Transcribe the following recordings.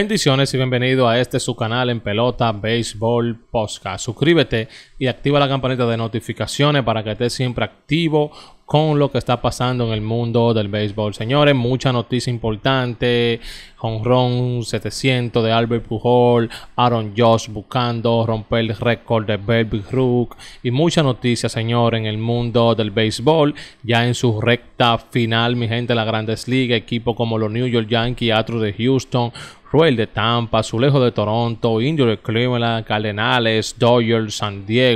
Bendiciones y bienvenido a este su canal en Pelota Béisbol Podcast. Suscríbete y activa la campanita de notificaciones para que estés siempre activo con lo que está pasando en el mundo del béisbol. Señores, mucha noticia importante. Ron 700 de Albert Pujol, Aaron Josh buscando romper el récord de Baby Rook y mucha noticia, señor, en el mundo del béisbol. Ya en su recta final, mi gente, la Grandes Ligas, equipos como los New York Yankees, Astros de Houston, Royal de Tampa, azulejo de Toronto, Indio de Cleveland, Cardenales, Dodgers, San Diego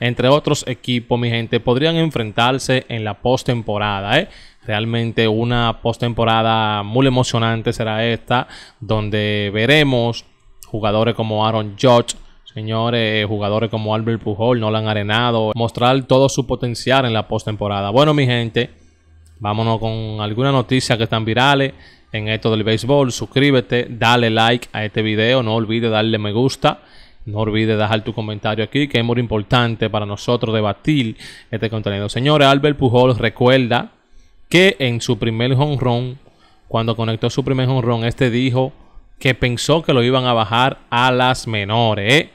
entre otros equipos, mi gente, podrían enfrentarse en la postemporada, ¿eh? Realmente una postemporada muy emocionante será esta, donde veremos jugadores como Aaron Judge, señores, jugadores como Albert Pujol, no han Arenado, mostrar todo su potencial en la postemporada. Bueno, mi gente, vámonos con alguna noticia que están virales en esto del béisbol. Suscríbete, dale like a este video, no olvides darle me gusta. No olvides dejar tu comentario aquí, que es muy importante para nosotros debatir este contenido. Señores, Albert Pujol recuerda que en su primer honrón, cuando conectó su primer honrón, este dijo que pensó que lo iban a bajar a las menores. ¿eh?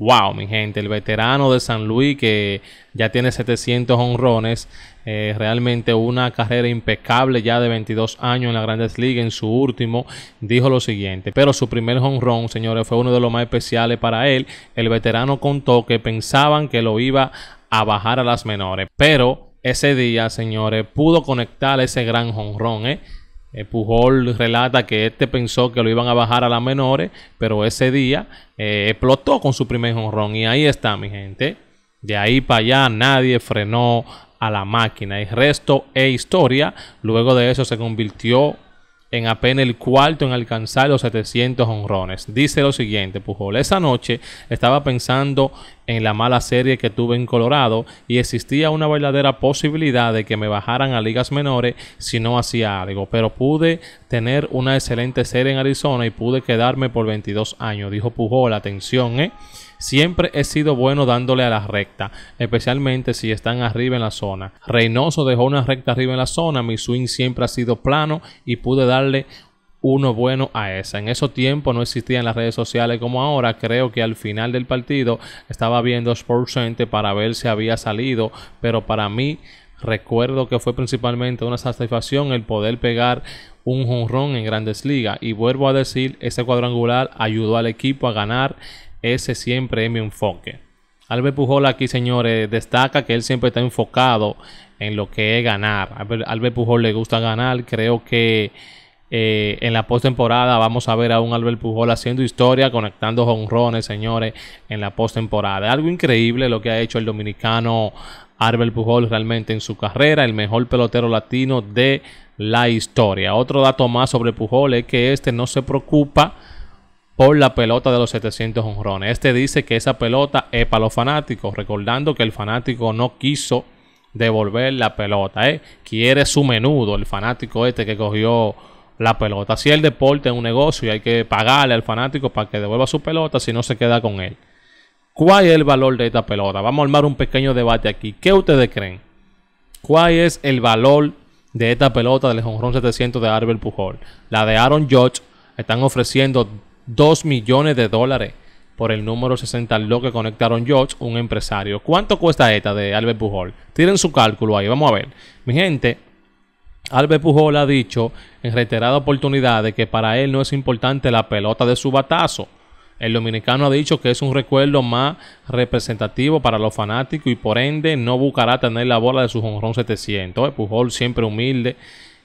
Wow, mi gente, el veterano de San Luis que ya tiene 700 honrones, eh, realmente una carrera impecable ya de 22 años en la Grandes Ligas, en su último, dijo lo siguiente, pero su primer honrón, señores, fue uno de los más especiales para él. El veterano contó que pensaban que lo iba a bajar a las menores, pero ese día, señores, pudo conectar ese gran honrón, ¿eh? Eh, Pujol relata que este pensó que lo iban a bajar a las menores, pero ese día eh, explotó con su primer jonrón. Y ahí está, mi gente. De ahí para allá nadie frenó a la máquina. y resto e historia. Luego de eso se convirtió en apenas el cuarto en alcanzar los 700 honrones. Dice lo siguiente, Pujol, esa noche estaba pensando en la mala serie que tuve en Colorado y existía una verdadera posibilidad de que me bajaran a ligas menores si no hacía algo, pero pude tener una excelente serie en Arizona y pude quedarme por 22 años, dijo Pujol, atención, ¿eh? Siempre he sido bueno dándole a la recta, especialmente si están arriba en la zona. Reynoso dejó una recta arriba en la zona, mi swing siempre ha sido plano y pude darle uno bueno a esa. En esos tiempos no existían las redes sociales como ahora. Creo que al final del partido estaba viendo Sports para ver si había salido, pero para mí recuerdo que fue principalmente una satisfacción el poder pegar un jonrón en Grandes Ligas y vuelvo a decir, ese cuadrangular ayudó al equipo a ganar ese siempre es mi enfoque. Albert Pujol aquí, señores, destaca que él siempre está enfocado en lo que es ganar. Albert, Pujol le gusta ganar. Creo que eh, en la postemporada vamos a ver a un Albert Pujol haciendo historia, conectando jonrones, señores, en la postemporada. Algo increíble lo que ha hecho el dominicano Albert Pujol realmente en su carrera, el mejor pelotero latino de la historia. Otro dato más sobre Pujol es que este no se preocupa por la pelota de los 700 honrones. Este dice que esa pelota es para los fanáticos, recordando que el fanático no quiso devolver la pelota. ¿eh? Quiere su menudo el fanático este que cogió la pelota. Si el deporte es un negocio y hay que pagarle al fanático para que devuelva su pelota, si no se queda con él. ¿Cuál es el valor de esta pelota? Vamos a armar un pequeño debate aquí. ¿Qué ustedes creen? ¿Cuál es el valor de esta pelota del jonrón 700 de Arbel Pujol? La de Aaron Judge están ofreciendo 2 millones de dólares por el número 60 lo que conectaron George, un empresario. ¿Cuánto cuesta esta de Albert Pujol? Tiren su cálculo ahí, vamos a ver. Mi gente, Albert Pujol ha dicho en reiterada oportunidad de que para él no es importante la pelota de su batazo. El dominicano ha dicho que es un recuerdo más representativo para los fanáticos y por ende no buscará tener la bola de su jonrón 700. Pujol siempre humilde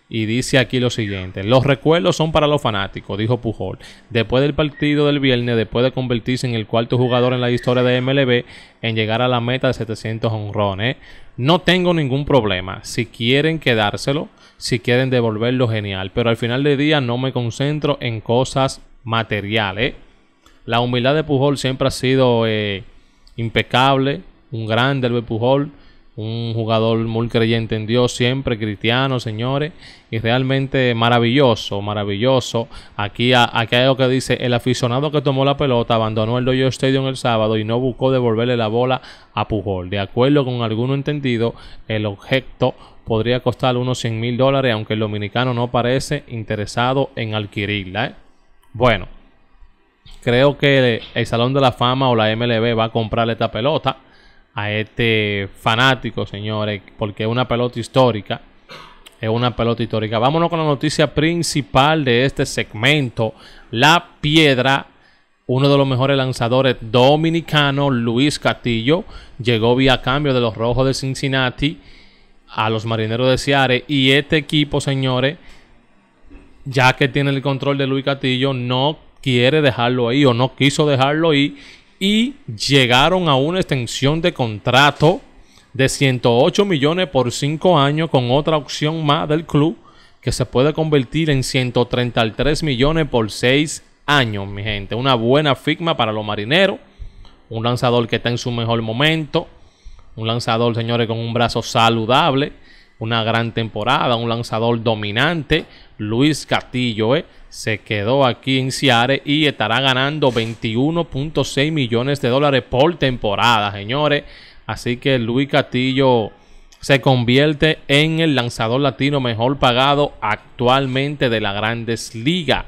y dice aquí lo siguiente: Los recuerdos son para los fanáticos, dijo Pujol. Después del partido del viernes, después de convertirse en el cuarto jugador en la historia de MLB en llegar a la meta de 700 honrones, no tengo ningún problema. Si quieren quedárselo, si quieren devolverlo, genial. Pero al final del día no me concentro en cosas materiales. La humildad de Pujol siempre ha sido eh, impecable, un grande del Pujol un jugador muy creyente en Dios, siempre cristiano, señores, y realmente maravilloso, maravilloso. Aquí, aquí hay lo que dice, el aficionado que tomó la pelota abandonó el Dojo Stadium el sábado y no buscó devolverle la bola a Pujol. De acuerdo con alguno entendido, el objeto podría costar unos 100 mil dólares, aunque el dominicano no parece interesado en adquirirla. ¿eh? Bueno, creo que el Salón de la Fama o la MLB va a comprarle esta pelota a este fanático, señores, porque es una pelota histórica. Es una pelota histórica. Vámonos con la noticia principal de este segmento. La piedra, uno de los mejores lanzadores dominicanos, Luis Castillo, llegó vía cambio de los Rojos de Cincinnati a los Marineros de Seattle. Y este equipo, señores, ya que tiene el control de Luis Castillo, no quiere dejarlo ahí o no quiso dejarlo ahí y llegaron a una extensión de contrato de 108 millones por 5 años con otra opción más del club que se puede convertir en 133 millones por 6 años, mi gente. Una buena firma para los marineros. Un lanzador que está en su mejor momento. Un lanzador, señores, con un brazo saludable una gran temporada, un lanzador dominante. Luis Castillo eh, se quedó aquí en Ciare y estará ganando 21.6 millones de dólares por temporada, señores. Así que Luis Castillo se convierte en el lanzador latino mejor pagado actualmente de la Grandes Ligas.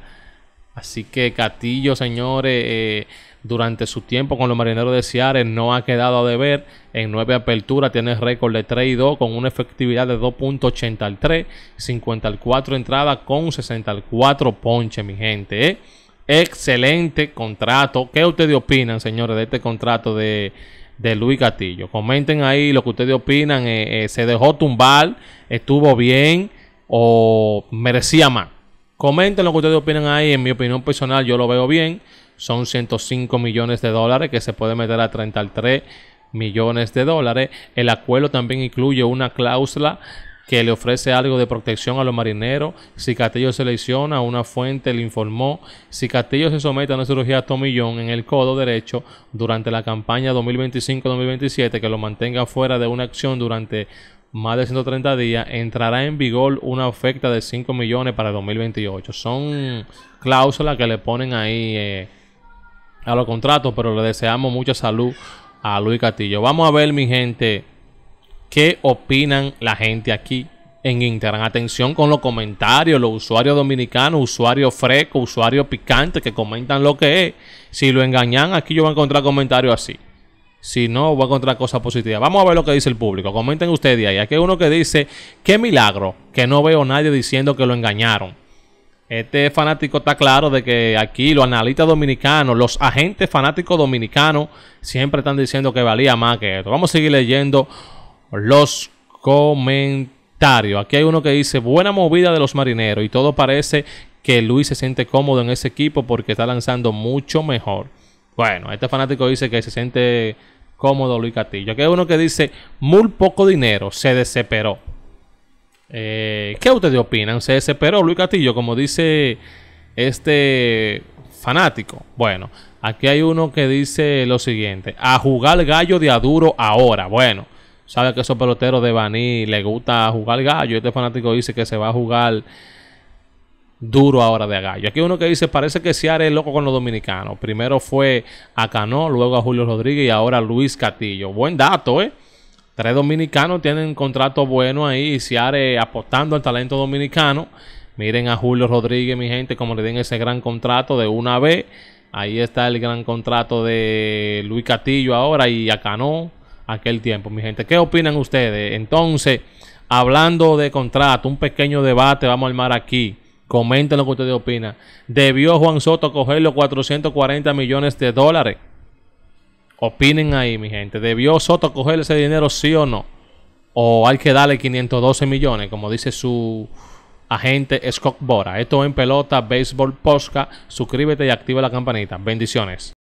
Así que Castillo, señores, eh, durante su tiempo con los marineros de Seattle no ha quedado a deber. En nueve aperturas tiene récord de 3 y 2 con una efectividad de 2.83, 54 entradas con 64 ponches, mi gente. ¿eh? Excelente contrato. ¿Qué ustedes opinan, señores, de este contrato de, de Luis Castillo? Comenten ahí lo que ustedes opinan. Eh, ¿Se dejó tumbar? ¿Estuvo bien? ¿O merecía más? Comenten lo que ustedes opinan ahí. En mi opinión personal, yo lo veo bien. Son 105 millones de dólares que se puede meter a 33 millones de dólares. El acuerdo también incluye una cláusula que le ofrece algo de protección a los marineros. Si Castillo se lesiona, una fuente le informó. Si Castillo se somete a una cirugía tomillón en el codo derecho durante la campaña 2025-2027, que lo mantenga fuera de una acción durante más de 130 días, entrará en vigor una oferta de 5 millones para 2028. Son cláusulas que le ponen ahí eh, a los contratos, pero le deseamos mucha salud a Luis Castillo. Vamos a ver, mi gente, qué opinan la gente aquí en Instagram. Atención con los comentarios, los usuarios dominicanos, usuarios frescos, usuarios picantes que comentan lo que es. Si lo engañan, aquí yo voy a encontrar comentarios así. Si no, voy a encontrar cosas positivas. Vamos a ver lo que dice el público. Comenten ustedes ahí. Aquí hay uno que dice, qué milagro, que no veo nadie diciendo que lo engañaron. Este fanático está claro de que aquí los analistas dominicanos, los agentes fanáticos dominicanos, siempre están diciendo que valía más que esto. Vamos a seguir leyendo los comentarios. Aquí hay uno que dice, buena movida de los marineros y todo parece que Luis se siente cómodo en ese equipo porque está lanzando mucho mejor. Bueno, este fanático dice que se siente cómodo Luis Castillo. Aquí hay uno que dice, muy poco dinero, se desesperó. Eh, ¿Qué ustedes opinan? ¿Se desesperó Luis Castillo, como dice este fanático? Bueno, aquí hay uno que dice lo siguiente, a jugar gallo de aduro ahora. Bueno, sabe que esos peloteros de Baní le gusta jugar gallo. Este fanático dice que se va a jugar duro ahora de agallo. Aquí uno que dice, parece que Ciara es loco con los dominicanos. Primero fue a Cano, luego a Julio Rodríguez y ahora a Luis Castillo. Buen dato, ¿eh? Tres dominicanos tienen contrato bueno ahí. Seare apostando al talento dominicano. Miren a Julio Rodríguez, mi gente, como le den ese gran contrato de una vez. Ahí está el gran contrato de Luis Castillo ahora y a Cano aquel tiempo, mi gente. ¿Qué opinan ustedes? Entonces, hablando de contrato, un pequeño debate vamos a armar aquí. Comenten lo que ustedes opinan. ¿Debió Juan Soto coger los 440 millones de dólares? Opinen ahí, mi gente. ¿Debió Soto coger ese dinero, sí o no? ¿O hay que darle 512 millones, como dice su agente Scott Bora? Esto en Pelota Béisbol Posca. Suscríbete y activa la campanita. Bendiciones.